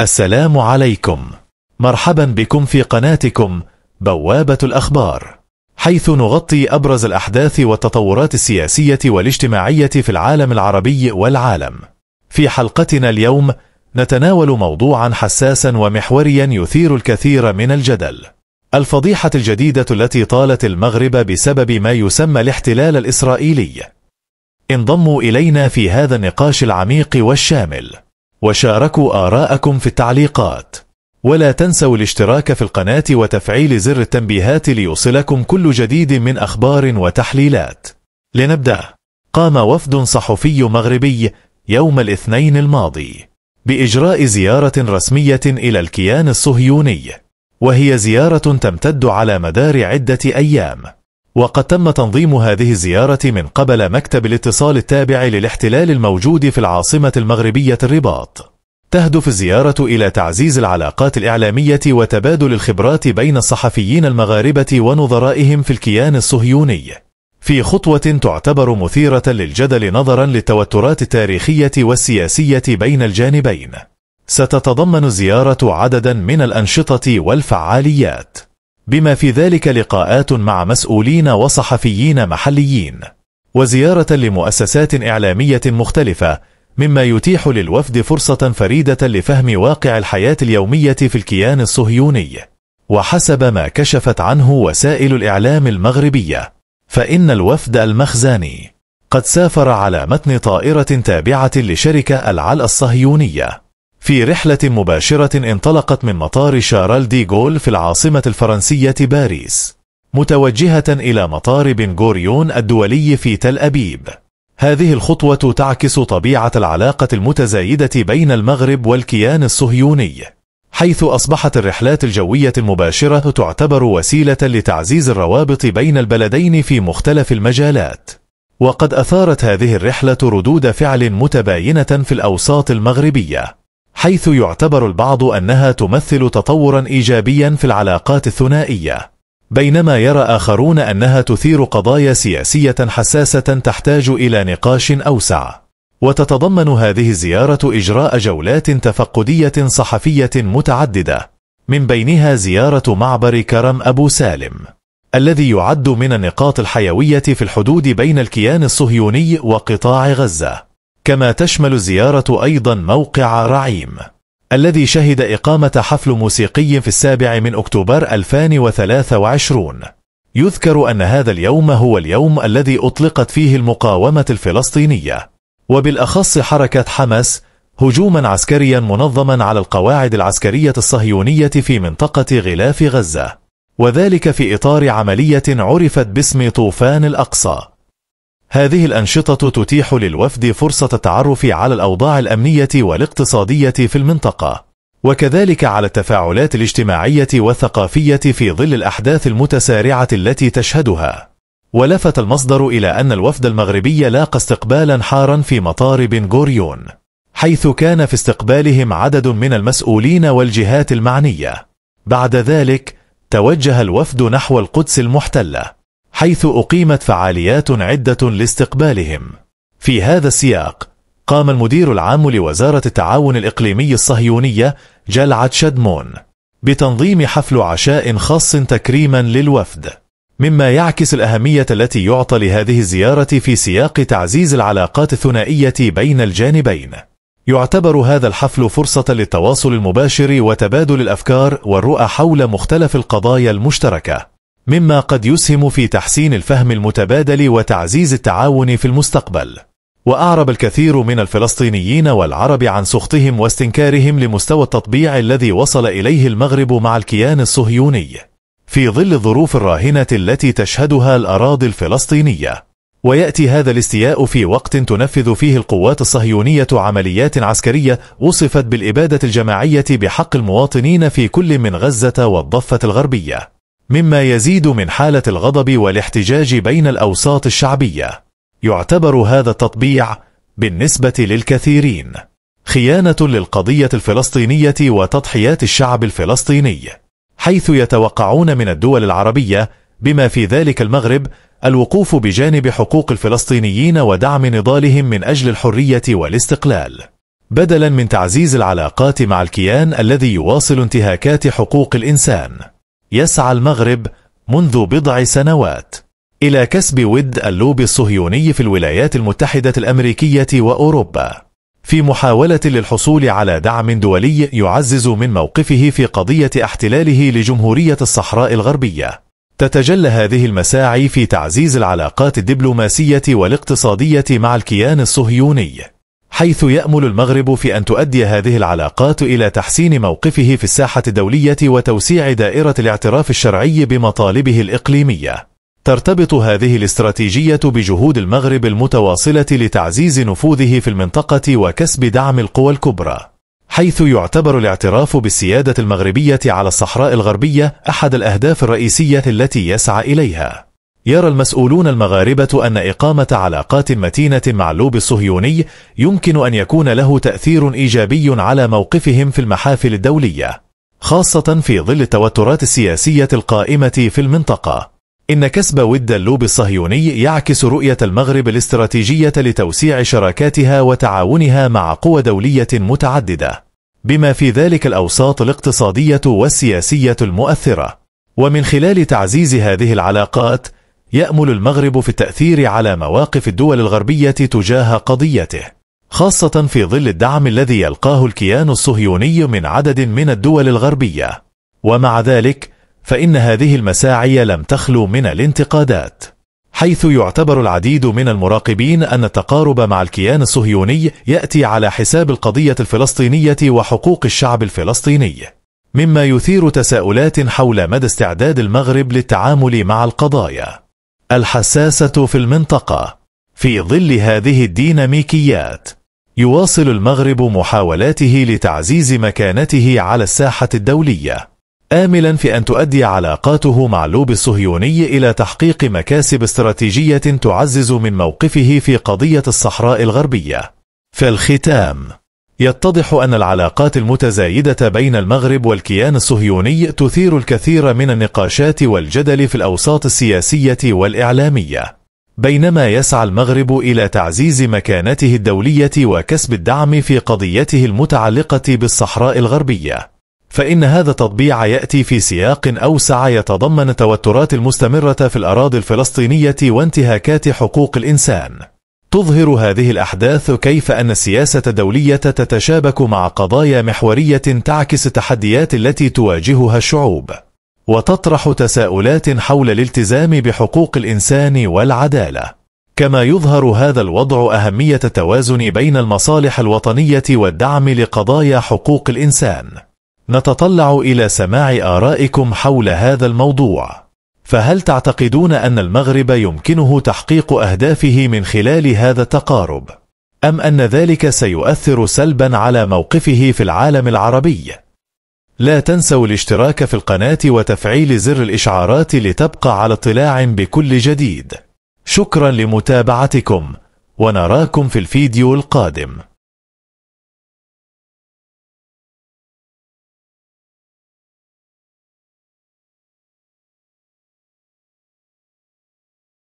السلام عليكم مرحبا بكم في قناتكم بوابة الأخبار حيث نغطي أبرز الأحداث والتطورات السياسية والاجتماعية في العالم العربي والعالم في حلقتنا اليوم نتناول موضوعا حساسا ومحوريا يثير الكثير من الجدل الفضيحة الجديدة التي طالت المغرب بسبب ما يسمى الاحتلال الإسرائيلي انضموا إلينا في هذا النقاش العميق والشامل وشاركوا آراءكم في التعليقات ولا تنسوا الاشتراك في القناة وتفعيل زر التنبيهات ليصلكم كل جديد من أخبار وتحليلات لنبدأ قام وفد صحفي مغربي يوم الاثنين الماضي بإجراء زيارة رسمية إلى الكيان الصهيوني وهي زيارة تمتد على مدار عدة أيام وقد تم تنظيم هذه الزيارة من قبل مكتب الاتصال التابع للاحتلال الموجود في العاصمة المغربية الرباط تهدف الزيارة إلى تعزيز العلاقات الإعلامية وتبادل الخبرات بين الصحفيين المغاربة ونظرائهم في الكيان الصهيوني في خطوة تعتبر مثيرة للجدل نظرا للتوترات التاريخية والسياسية بين الجانبين ستتضمن الزيارة عددا من الأنشطة والفعاليات بما في ذلك لقاءات مع مسؤولين وصحفيين محليين وزيارة لمؤسسات إعلامية مختلفة مما يتيح للوفد فرصة فريدة لفهم واقع الحياة اليومية في الكيان الصهيوني وحسب ما كشفت عنه وسائل الإعلام المغربية فإن الوفد المخزاني قد سافر على متن طائرة تابعة لشركة العلأ الصهيونية في رحلة مباشرة انطلقت من مطار شارل دي جول في العاصمة الفرنسية باريس متوجهة إلى مطار بن غوريون الدولي في تل أبيب هذه الخطوة تعكس طبيعة العلاقة المتزايدة بين المغرب والكيان الصهيوني حيث أصبحت الرحلات الجوية المباشرة تعتبر وسيلة لتعزيز الروابط بين البلدين في مختلف المجالات وقد أثارت هذه الرحلة ردود فعل متباينة في الأوساط المغربية حيث يعتبر البعض أنها تمثل تطورا إيجابيا في العلاقات الثنائية بينما يرى آخرون أنها تثير قضايا سياسية حساسة تحتاج إلى نقاش أوسع وتتضمن هذه الزيارة إجراء جولات تفقدية صحفية متعددة من بينها زيارة معبر كرم أبو سالم الذي يعد من النقاط الحيوية في الحدود بين الكيان الصهيوني وقطاع غزة كما تشمل الزيارة أيضا موقع رعيم الذي شهد إقامة حفل موسيقي في السابع من أكتوبر 2023 يذكر أن هذا اليوم هو اليوم الذي أطلقت فيه المقاومة الفلسطينية وبالأخص حركة حماس هجوما عسكريا منظما على القواعد العسكرية الصهيونية في منطقة غلاف غزة وذلك في إطار عملية عرفت باسم طوفان الأقصى هذه الأنشطة تتيح للوفد فرصة التعرف على الأوضاع الأمنية والاقتصادية في المنطقة وكذلك على التفاعلات الاجتماعية والثقافية في ظل الأحداث المتسارعة التي تشهدها ولفت المصدر إلى أن الوفد المغربي لاقى استقبالا حارا في مطار بن غوريون حيث كان في استقبالهم عدد من المسؤولين والجهات المعنية بعد ذلك توجه الوفد نحو القدس المحتله حيث أقيمت فعاليات عدة لاستقبالهم في هذا السياق قام المدير العام لوزارة التعاون الإقليمي الصهيونية جلعت شدمون بتنظيم حفل عشاء خاص تكريما للوفد مما يعكس الأهمية التي يعطى لهذه الزيارة في سياق تعزيز العلاقات الثنائية بين الجانبين يعتبر هذا الحفل فرصة للتواصل المباشر وتبادل الأفكار والرؤى حول مختلف القضايا المشتركة مما قد يسهم في تحسين الفهم المتبادل وتعزيز التعاون في المستقبل وأعرب الكثير من الفلسطينيين والعرب عن سخطهم واستنكارهم لمستوى التطبيع الذي وصل إليه المغرب مع الكيان الصهيوني في ظل الظروف الراهنة التي تشهدها الأراضي الفلسطينية ويأتي هذا الاستياء في وقت تنفذ فيه القوات الصهيونية عمليات عسكرية وصفت بالإبادة الجماعية بحق المواطنين في كل من غزة والضفة الغربية مما يزيد من حالة الغضب والاحتجاج بين الأوساط الشعبية يعتبر هذا التطبيع بالنسبة للكثيرين خيانة للقضية الفلسطينية وتضحيات الشعب الفلسطيني حيث يتوقعون من الدول العربية بما في ذلك المغرب الوقوف بجانب حقوق الفلسطينيين ودعم نضالهم من أجل الحرية والاستقلال بدلا من تعزيز العلاقات مع الكيان الذي يواصل انتهاكات حقوق الإنسان يسعى المغرب منذ بضع سنوات إلى كسب ود اللوبي الصهيوني في الولايات المتحدة الأمريكية وأوروبا في محاولة للحصول على دعم دولي يعزز من موقفه في قضية احتلاله لجمهورية الصحراء الغربية تتجلى هذه المساعي في تعزيز العلاقات الدبلوماسية والاقتصادية مع الكيان الصهيوني حيث يأمل المغرب في أن تؤدي هذه العلاقات إلى تحسين موقفه في الساحة الدولية وتوسيع دائرة الاعتراف الشرعي بمطالبه الإقليمية ترتبط هذه الاستراتيجية بجهود المغرب المتواصلة لتعزيز نفوذه في المنطقة وكسب دعم القوى الكبرى حيث يعتبر الاعتراف بالسيادة المغربية على الصحراء الغربية أحد الأهداف الرئيسية التي يسعى إليها يرى المسؤولون المغاربة أن إقامة علاقات متينة مع اللوب الصهيوني يمكن أن يكون له تأثير إيجابي على موقفهم في المحافل الدولية خاصة في ظل التوترات السياسية القائمة في المنطقة إن كسب ود اللوب الصهيوني يعكس رؤية المغرب الاستراتيجية لتوسيع شراكاتها وتعاونها مع قوى دولية متعددة بما في ذلك الأوساط الاقتصادية والسياسية المؤثرة ومن خلال تعزيز هذه العلاقات يأمل المغرب في التأثير على مواقف الدول الغربية تجاه قضيته خاصة في ظل الدعم الذي يلقاه الكيان الصهيوني من عدد من الدول الغربية ومع ذلك فإن هذه المساعي لم تخلو من الانتقادات حيث يعتبر العديد من المراقبين أن التقارب مع الكيان الصهيوني يأتي على حساب القضية الفلسطينية وحقوق الشعب الفلسطيني مما يثير تساؤلات حول مدى استعداد المغرب للتعامل مع القضايا الحساسة في المنطقة في ظل هذه الديناميكيات يواصل المغرب محاولاته لتعزيز مكانته على الساحة الدولية آملا في أن تؤدي علاقاته مع اللوبي الصهيوني إلى تحقيق مكاسب استراتيجية تعزز من موقفه في قضية الصحراء الغربية في الختام يتضح أن العلاقات المتزايدة بين المغرب والكيان الصهيوني تثير الكثير من النقاشات والجدل في الأوساط السياسية والإعلامية بينما يسعى المغرب إلى تعزيز مكانته الدولية وكسب الدعم في قضيته المتعلقة بالصحراء الغربية فإن هذا التطبيع يأتي في سياق أوسع يتضمن توترات المستمرة في الأراضي الفلسطينية وانتهاكات حقوق الإنسان تظهر هذه الأحداث كيف أن السياسة الدولية تتشابك مع قضايا محورية تعكس التحديات التي تواجهها الشعوب وتطرح تساؤلات حول الالتزام بحقوق الإنسان والعدالة كما يظهر هذا الوضع أهمية التوازن بين المصالح الوطنية والدعم لقضايا حقوق الإنسان نتطلع إلى سماع آرائكم حول هذا الموضوع فهل تعتقدون أن المغرب يمكنه تحقيق أهدافه من خلال هذا التقارب؟ أم أن ذلك سيؤثر سلبا على موقفه في العالم العربي؟ لا تنسوا الاشتراك في القناة وتفعيل زر الإشعارات لتبقى على اطلاع بكل جديد شكرا لمتابعتكم ونراكم في الفيديو القادم